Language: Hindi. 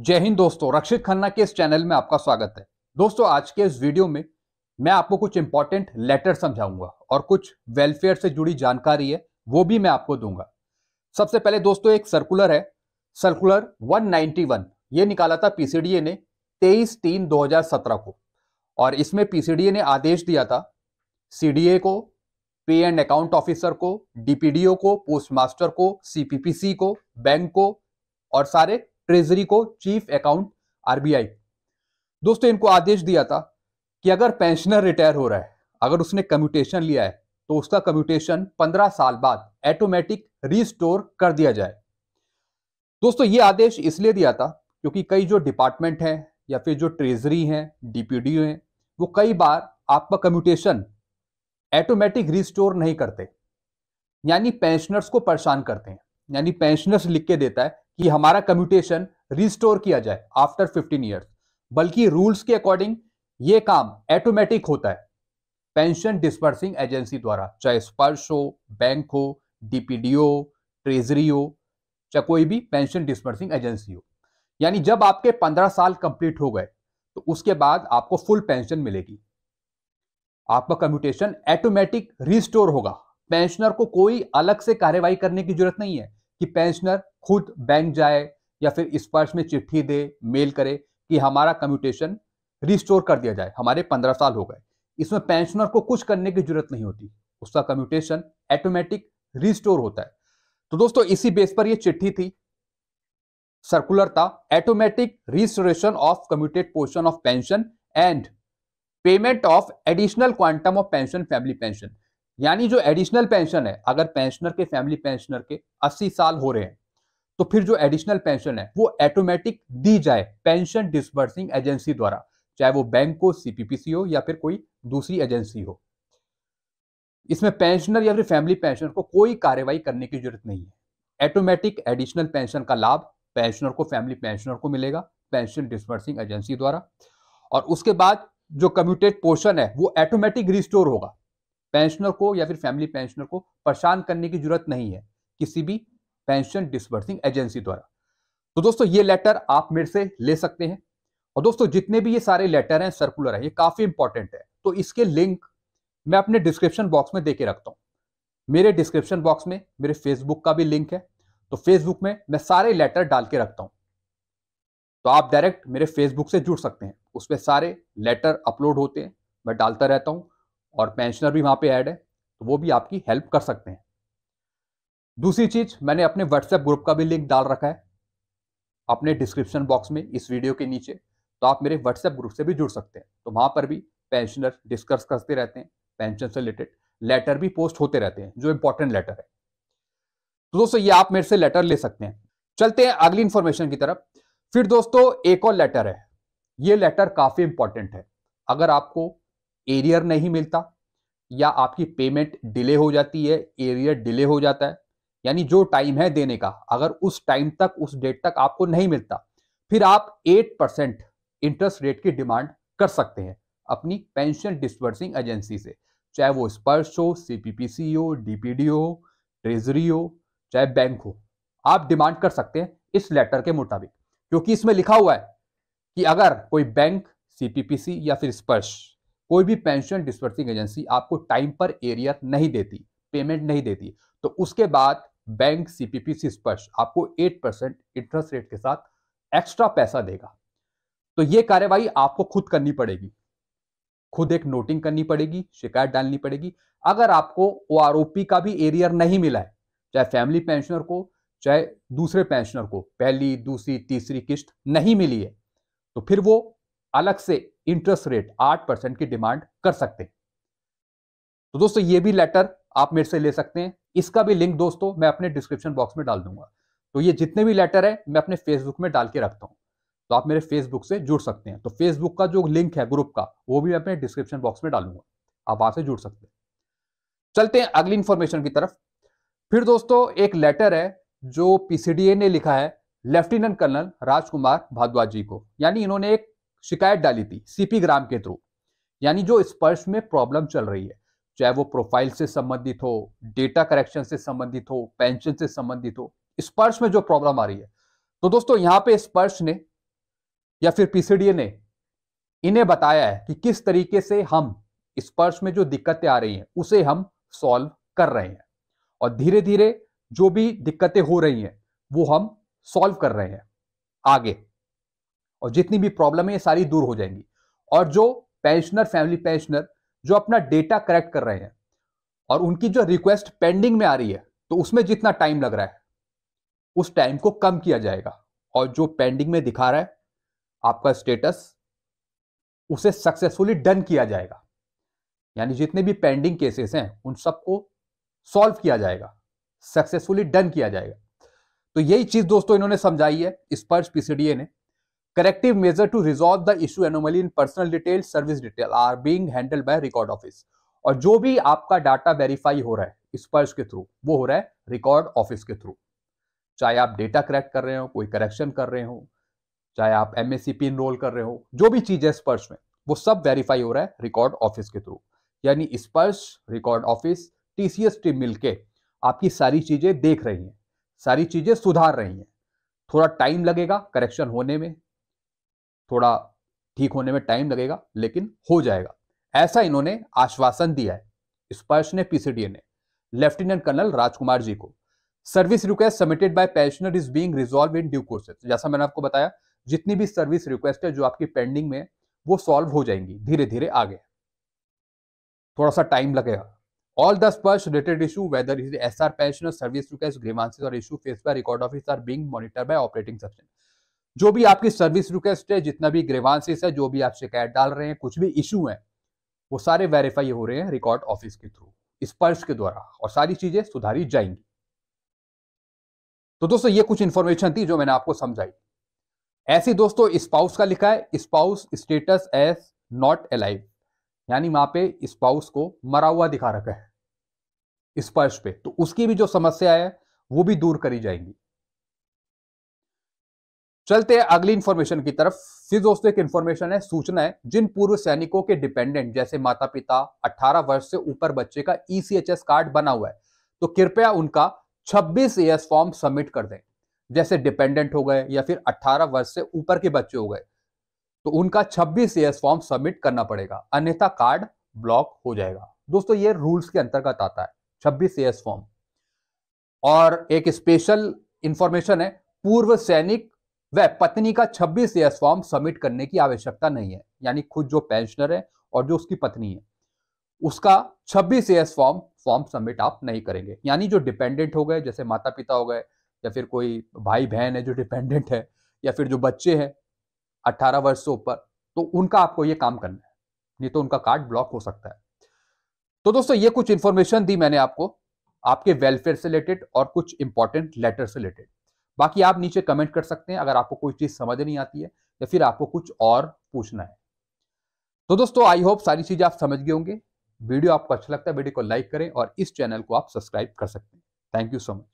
जय हिंद दोस्तों रक्षित खन्ना के इस चैनल में आपका स्वागत है दोस्तों आज के इस वीडियो में मैं आपको कुछ इंपॉर्टेंट लेटर समझाऊंगा और कुछ वेलफेयर से जुड़ी जानकारी है वो भी मैं आपको दूंगा सबसे पहले दोस्तों एक सर्कुलर है सर्कुलर 191 ये निकाला था पीसीडीए ने 23 तीन 2017 को और इसमें पीसीडीए ने आदेश दिया था सीडीए को पे एंड अकाउंट ऑफिसर को डीपीडीओ को पोस्टमास्टर को सीपीपीसी को बैंक को और सारे ट्रेजरी को चीफ अकाउंट आरबीआई दोस्तों इनको आदेश दिया था कि अगर पेंशनर रिटायर हो रहा है अगर उसने कम्यूटेशन लिया है तो उसका कम्यूटेशन 15 साल बाद ऑटोमेटिक रिस्टोर कर दिया जाए दोस्तों ये आदेश इसलिए दिया था क्योंकि कई जो डिपार्टमेंट हैं या फिर जो ट्रेजरी हैं डीपीडी हैं वो कई बार आपका कम्यूटेशन ऑटोमेटिक रिस्टोर नहीं करते यानी पेंशनर्स को परेशान करते हैं यानी पेंशनर्स लिख के देता है कि हमारा कम्यूटेशन रिस्टोर किया जाए आफ्टर 15 ईयर्स बल्कि रूल्स के अकॉर्डिंग ये काम ऑटोमेटिक होता है पेंशन डिस्पर्सिंग एजेंसी द्वारा चाहे स्पर्श हो बैंक हो डीपीडीओ ट्रेजरी हो चाहे कोई भी पेंशन डिस्पर्सिंग एजेंसी हो यानी जब आपके पंद्रह साल कंप्लीट हो गए तो उसके बाद आपको फुल पेंशन मिलेगी आपका कम्यूटेशन ऑटोमेटिक रिस्टोर होगा पेंशनर को कोई अलग से कार्यवाही करने की जरूरत नहीं है कि पेंशनर खुद बैंक जाए या फिर स्पर्श में चिट्ठी दे मेल करे कि हमारा कम्यूटेशन रिस्टोर कर दिया जाए हमारे पंद्रह साल हो गए इसमें पेंशनर को कुछ करने की जरूरत नहीं होती उसका कम्यूटेशन ऑटोमेटिक रिस्टोर होता है तो दोस्तों इसी बेस पर यह चिट्ठी थी सर्कुलर था automatic restoration of commuted portion of pension and payment of additional quantum of pension family pension यानी जो एडिशनल पेंशन है अगर पेंशनर के फैमिली पेंशनर के 80 साल हो रहे हैं तो फिर जो एडिशनल पेंशन है वो ऑटोमेटिक दी जाए पेंशन डिस्बर्सिंग एजेंसी द्वारा चाहे वो बैंक हो सीपीपीसी हो या फिर कोई दूसरी एजेंसी हो इसमें पेंशनर या फिर फैमिली पेंशनर को कोई कार्यवाही करने की जरूरत नहीं है ऑटोमेटिक एडिशनल पेंशन का लाभ पेंशनर को फैमिली पेंशनर को मिलेगा पेंशन डिस्बर्सिंग एजेंसी द्वारा और उसके बाद जो कम्यूटेड पोर्शन है वो ऑटोमेटिक रिस्टोर होगा पेंशनर को या फिर फैमिली पेंशनर को परेशान करने की जरूरत नहीं है किसी भी पेंशन डिसबर्सिंग एजेंसी द्वारा तो दोस्तों ये लेटर आप मेरे से ले सकते हैं और दोस्तों जितने भी ये सारे लेटर हैं सर्कुलर है ये काफ़ी इंपॉर्टेंट है तो इसके लिंक मैं अपने डिस्क्रिप्शन बॉक्स में देके रखता हूँ मेरे डिस्क्रिप्शन बॉक्स में मेरे फेसबुक का भी लिंक है तो फेसबुक में मैं सारे लेटर डाल के रखता हूँ तो आप डायरेक्ट मेरे फेसबुक से जुड़ सकते हैं उसमें सारे लेटर अपलोड होते हैं मैं डालता रहता हूँ और पेंशनर भी वहाँ पे ऐड है तो वो भी आपकी हेल्प कर सकते हैं दूसरी चीज़ मैंने अपने व्हाट्सएप ग्रुप का भी लिंक डाल रखा है अपने डिस्क्रिप्शन बॉक्स में इस वीडियो के नीचे तो आप मेरे व्हाट्सएप ग्रुप से भी जुड़ सकते हैं तो वहाँ पर भी पेंशनर डिस्कस करते रहते हैं पेंशन से रिलेटेड लेटर भी पोस्ट होते रहते हैं जो इंपॉर्टेंट लेटर है तो दोस्तों ये आप मेरे से लेटर ले सकते हैं चलते हैं अगली इंफॉर्मेशन की तरफ फिर दोस्तों एक और लेटर है ये लेटर काफी इंपॉर्टेंट है अगर आपको एरियर नहीं मिलता या आपकी पेमेंट डिले हो जाती है एरियर डिले हो जाता है यानी जो टाइम है देने का अगर उस टाइम तक उस डेट तक आपको नहीं मिलता फिर आप एट परसेंट इंटरेस्ट रेट की डिमांड कर सकते हैं अपनी पेंशन डिस्पर्सिंग एजेंसी से चाहे वो स्पर्श हो सी हो डी हो ट्रेजरी हो चाहे बैंक हो आप डिमांड कर सकते हैं इस लेटर के मुताबिक क्योंकि इसमें लिखा हुआ है कि अगर कोई बैंक सी या फिर स्पर्श कोई भी पेंशन डिस्पर्सिंग एजेंसी आपको टाइम पर एरियर नहीं देती पेमेंट नहीं देती तो उसके बाद बैंक सीपीपी से स्पर्श आपको 8 परसेंट इंटरेस्ट रेट के साथ एक्स्ट्रा पैसा देगा तो यह कार्यवाही आपको खुद करनी पड़ेगी खुद एक नोटिंग करनी पड़ेगी शिकायत डालनी पड़ेगी अगर आपको ओ का भी एरियर नहीं मिला है चाहे फैमिली पेंशनर को चाहे दूसरे पेंशनर को पहली दूसरी तीसरी किस्त नहीं मिली है तो फिर वो अलग से इंटरेस्ट रेट आठ परसेंट की डिमांड कर सकते हैं तो दोस्तों ये भी लेटर आप मेरे से ले सकते हैं इसका भी लिंक दोस्तों मैं अपने डिस्क्रिप्शन बॉक्स में डाल दूंगा तो ये जितने भी लेटर है मैं अपने फेसबुक में डाल के रखता हूँ तो आप मेरे फेसबुक से जुड़ सकते हैं तो फेसबुक का जो लिंक है ग्रुप का वो भी मैं अपने डिस्क्रिप्शन बॉक्स में डालूंगा आप वहां से जुड़ सकते हैं चलते हैं अगली इंफॉर्मेशन की तरफ फिर दोस्तों एक लेटर है जो पीसीडीए ने लिखा है लेफ्टिनेंट कर्नल राजकुमार भारद्वाज जी को यानी इन्होंने एक शिकायत डाली थी सीपी ग्राम के थ्रू यानी जो स्पर्श में प्रॉब्लम चल रही है चाहे वो प्रोफाइल से संबंधित हो डेटा करेक्शन से संबंधित हो पेंशन से संबंधित हो स्पर्श में जो प्रॉब्लम आ रही है तो दोस्तों यहां पे स्पर्श ने या फिर पीसीडीए ने इन्हें बताया है कि किस तरीके से हम स्पर्श में जो दिक्कतें आ रही हैं उसे हम सॉल्व कर रहे हैं और धीरे धीरे जो भी दिक्कतें हो रही हैं वो हम सॉल्व कर रहे हैं आगे और जितनी भी प्रॉब्लम है ये सारी दूर हो जाएंगी और जो पेंशनर फैमिली पेंशनर जो अपना डेटा करेक्ट कर रहे हैं और उनकी जो रिक्वेस्ट पेंडिंग में आ रही है तो उसमें जितना टाइम लग रहा है उस टाइम को कम किया जाएगा और जो पेंडिंग में दिखा रहा है आपका स्टेटस उसे सक्सेसफुली डन किया जाएगा यानी जितने भी पेंडिंग केसेस हैं उन सबको सॉल्व किया जाएगा सक्सेसफुली डन किया जाएगा तो यही चीज दोस्तों इन्होंने समझाई है स्पर्श पीसीडीए ने corrective measure to resolve the issue anomaly in personal detail service detail are being handled by record office और जो भी आपका डाटा वेरीफाई हो रहा है स्पर्श के थ्रू वो हो रहा है रिकॉर्ड ऑफिस के थ्रू चाहे आप डेटा करेक्ट कर रहे हो कोई करेक्शन कर रहे हो चाहे आप M S C P enrol कर रहे हो जो भी चीज़ है स्पर्श में वो सब वेरीफाई हो रहा है रिकॉर्ड ऑफिस के थ्रू यानी स्पर्श रिकॉर्ड ऑफिस टीसीएस टीम मिलके आपकी सारी चीज़ें देख रही हैं सारी चीज़ें सुधार रही हैं थोड़ा टाइम लगेगा करेक्शन होने में थोड़ा ठीक होने में टाइम लगेगा लेकिन हो जाएगा ऐसा इन्होंने आश्वासन दिया है स्पर्श ने पीसीडीए ने लेफ्टिनेंट कर्नल राजकुमार जी को service request submitted by pensioner is being resolved in due courses जैसा मैंने आपको बताया जितनी भी सर्विस रिक्वेस्ट है जो आपकी पेंडिंग में वो सॉल्व हो जाएंगी धीरे धीरे आगे थोड़ा सा टाइम लगेगा all the Sparsh related issue whether is S R pensioner service request grievances और issue face by record office are being monitor by operating section. जो भी आपकी सर्विस रिक्वेस्ट है जितना भी ग्रेवांसेस है जो भी आप शिकायत डाल रहे हैं कुछ भी इशू है वो सारे वेरीफाई हो रहे हैं रिकॉर्ड ऑफिस के थ्रू स्पर्श के द्वारा और सारी चीजें सुधारी जाएंगी तो दोस्तों ये कुछ इंफॉर्मेशन थी जो मैंने आपको समझाई ऐसे दोस्तों स्पाउस का लिखा है spouse status as not alive यानी वहां पे स्पाउस को मरा हुआ दिखा रखा है स्पर्श पे तो उसकी भी जो समस्या है वो भी दूर करी जाएंगी चलते हैं अगली इन्फॉर्मेशन की तरफ फिर दोस्तों एक इंफॉर्मेशन है सूचना है जिन पूर्व सैनिकों के डिपेंडेंट जैसे माता पिता 18 वर्ष से ऊपर बच्चे का ईसीएचएस e कार्ड बना हुआ है तो कृपया उनका 26 एएस फॉर्म सबमिट कर दें जैसे डिपेंडेंट हो गए या फिर 18 वर्ष से ऊपर के बच्चे हो गए तो उनका छब्बीस एएस फॉर्म सबमिट करना पड़ेगा अन्यथा कार्ड ब्लॉक हो जाएगा दोस्तों ये रूल्स के अंतर्गत आता है छब्बीस एएस फॉर्म और एक स्पेशल इंफॉर्मेशन है पूर्व सैनिक वह पत्नी का 26 एस फॉर्म सबमिट करने की आवश्यकता नहीं है यानी खुद जो पेंशनर है और जो उसकी पत्नी है उसका 26 एस फॉर्म फॉर्म सबमिट आप नहीं करेंगे यानी जो डिपेंडेंट हो गए जैसे माता पिता हो गए या फिर कोई भाई बहन है जो डिपेंडेंट है या फिर जो बच्चे हैं अट्ठारह वर्ष से ऊपर तो उनका आपको ये काम करना है नहीं तो उनका कार्ड ब्लॉक हो सकता है तो दोस्तों ये कुछ इंफॉर्मेशन दी मैंने आपको आपके वेलफेयर से रिलेटेड और कुछ इंपॉर्टेंट लेटर से रिलेटेड बाकी आप नीचे कमेंट कर सकते हैं अगर आपको कोई चीज़ समझ नहीं आती है या फिर आपको कुछ और पूछना है तो दोस्तों आई होप सारी चीज़ें आप समझ गए होंगे वीडियो आपको अच्छा लगता है वीडियो को लाइक करें और इस चैनल को आप सब्सक्राइब कर सकते हैं थैंक यू सो मच